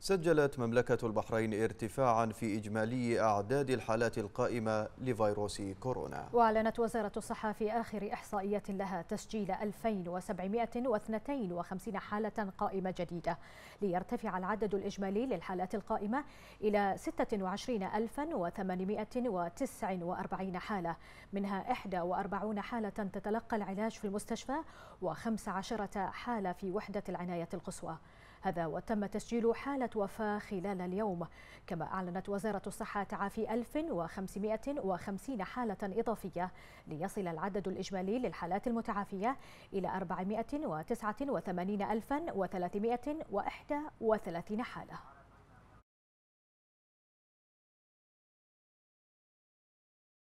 سجلت مملكة البحرين ارتفاعا في إجمالي أعداد الحالات القائمة لفيروس كورونا وأعلنت وزارة الصحة في آخر إحصائية لها تسجيل 2752 حالة قائمة جديدة ليرتفع العدد الإجمالي للحالات القائمة إلى 26849 حالة منها 41 حالة تتلقى العلاج في المستشفى و15 حالة في وحدة العناية القصوى هذا وتم تسجيل حالة وفاة خلال اليوم كما أعلنت وزارة الصحة تعافي 1550 حالة إضافية ليصل العدد الإجمالي للحالات المتعافية إلى 489331 حالة